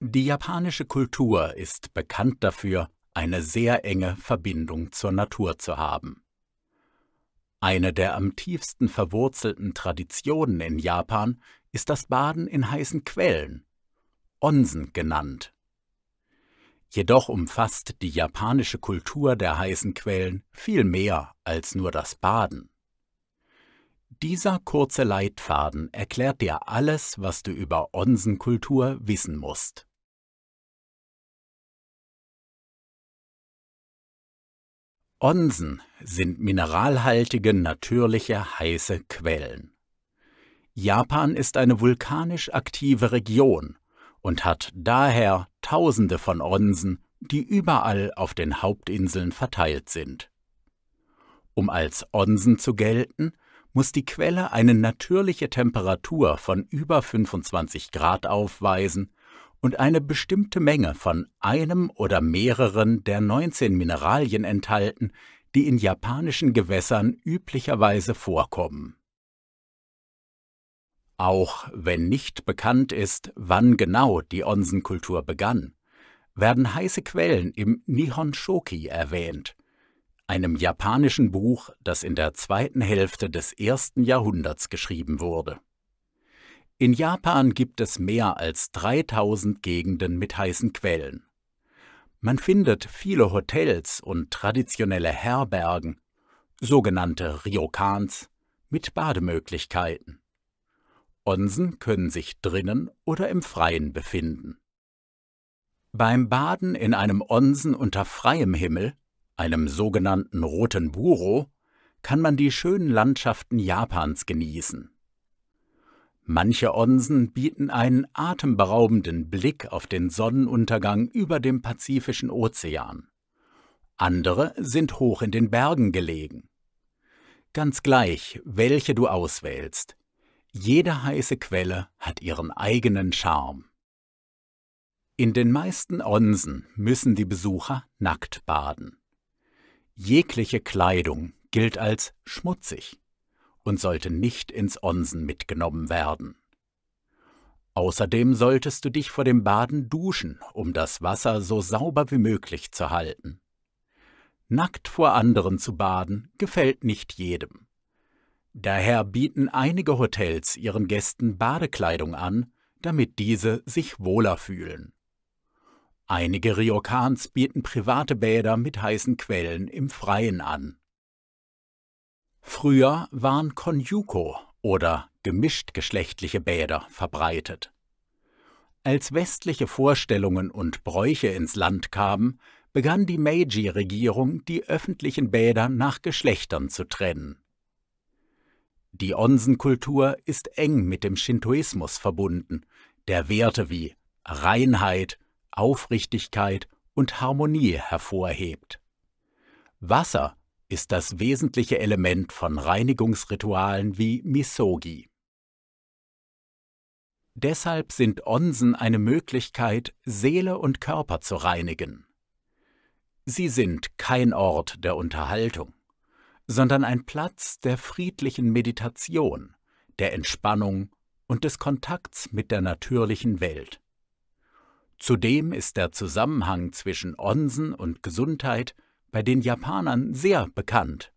Die japanische Kultur ist bekannt dafür, eine sehr enge Verbindung zur Natur zu haben. Eine der am tiefsten verwurzelten Traditionen in Japan ist das Baden in heißen Quellen, Onsen genannt. Jedoch umfasst die japanische Kultur der heißen Quellen viel mehr als nur das Baden. Dieser kurze Leitfaden erklärt dir alles, was du über Onsenkultur wissen musst. Onsen sind mineralhaltige, natürliche, heiße Quellen. Japan ist eine vulkanisch aktive Region und hat daher Tausende von Onsen, die überall auf den Hauptinseln verteilt sind. Um als Onsen zu gelten, muss die Quelle eine natürliche Temperatur von über 25 Grad aufweisen und eine bestimmte Menge von einem oder mehreren der 19 Mineralien enthalten, die in japanischen Gewässern üblicherweise vorkommen. Auch wenn nicht bekannt ist, wann genau die Onsenkultur begann, werden heiße Quellen im Nihon Shoki erwähnt, einem japanischen Buch, das in der zweiten Hälfte des ersten Jahrhunderts geschrieben wurde in Japan gibt es mehr als 3000 Gegenden mit heißen Quellen. Man findet viele Hotels und traditionelle Herbergen, sogenannte Ryokans, mit Bademöglichkeiten. Onsen können sich drinnen oder im Freien befinden. Beim Baden in einem Onsen unter freiem Himmel, einem sogenannten roten Buro, kann man die schönen Landschaften Japans genießen. Manche Onsen bieten einen atemberaubenden Blick auf den Sonnenuntergang über dem Pazifischen Ozean. Andere sind hoch in den Bergen gelegen. Ganz gleich, welche du auswählst. Jede heiße Quelle hat ihren eigenen Charme. In den meisten Onsen müssen die Besucher nackt baden. Jegliche Kleidung gilt als schmutzig und sollte nicht ins Onsen mitgenommen werden. Außerdem solltest du dich vor dem Baden duschen, um das Wasser so sauber wie möglich zu halten. Nackt vor anderen zu baden gefällt nicht jedem. Daher bieten einige Hotels ihren Gästen Badekleidung an, damit diese sich wohler fühlen. Einige Ryokans bieten private Bäder mit heißen Quellen im Freien an. Früher waren Konjuko oder gemischtgeschlechtliche Bäder verbreitet. Als westliche Vorstellungen und Bräuche ins Land kamen, begann die Meiji-Regierung, die öffentlichen Bäder nach Geschlechtern zu trennen. Die Onsenkultur ist eng mit dem Shintoismus verbunden, der Werte wie Reinheit, Aufrichtigkeit und Harmonie hervorhebt. Wasser ist das wesentliche Element von Reinigungsritualen wie Misogi. Deshalb sind Onsen eine Möglichkeit, Seele und Körper zu reinigen. Sie sind kein Ort der Unterhaltung, sondern ein Platz der friedlichen Meditation, der Entspannung und des Kontakts mit der natürlichen Welt. Zudem ist der Zusammenhang zwischen Onsen und Gesundheit – bei den Japanern sehr bekannt.